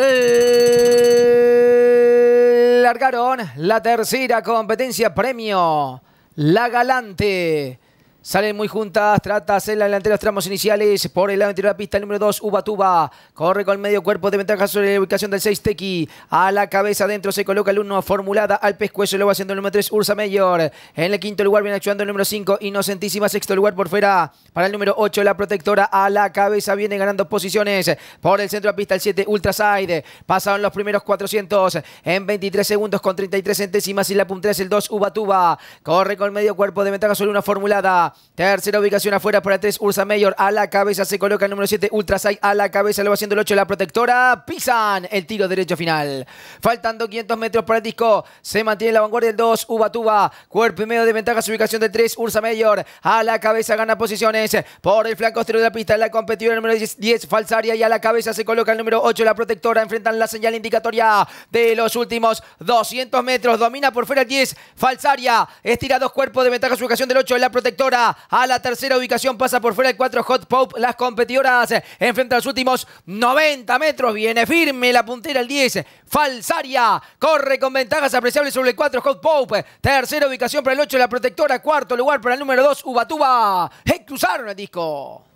Eh, largaron la tercera competencia premio. La Galante. Salen muy juntas, trata en la Los tramos iniciales. Por el lado interior de la pista, el número 2, Ubatuba. Corre con el medio cuerpo de ventaja sobre la ubicación del 6 Tequi. A la cabeza adentro se coloca el 1, formulada al pescuezo. luego haciendo el número 3, Ursa Mayor. En el quinto lugar viene actuando el número 5, Inocentísima. Sexto lugar por fuera para el número 8, la protectora. A la cabeza viene ganando posiciones. Por el centro de la pista, el 7, Ultraside. Pasaron los primeros 400 en 23 segundos con 33 centésimas. Y la puntera es el 2, Ubatuba. Corre con el medio cuerpo de ventaja sobre una formulada. Tercera ubicación afuera para tres Ursa Mayor a la cabeza. Se coloca el número 7. Ultrasight a la cabeza. Lo va haciendo el 8. La protectora. Pisan el tiro derecho final. Faltando 500 metros para el disco. Se mantiene la vanguardia del 2. Ubatuba. Cuerpo y medio de ventaja. Su ubicación de 3. Ursa Mayor a la cabeza. Gana posiciones. Por el flanco exterior de la pista. La competidora número 10. Falsaria. Y a la cabeza se coloca el número 8. La protectora. Enfrentan la señal indicatoria de los últimos 200 metros. Domina por fuera el 10. Falsaria. Estira dos cuerpos de ventaja. Su ubicación del 8. La protectora a la tercera ubicación, pasa por fuera el 4 Hot Pope. Las competidoras eh, enfrentan los últimos 90 metros. Viene firme la puntera el 10. Falsaria corre con ventajas apreciables sobre el 4 Hot Pope. Eh, tercera ubicación para el 8 La Protectora. Cuarto lugar para el número 2 Ubatuba. Excusaron el disco.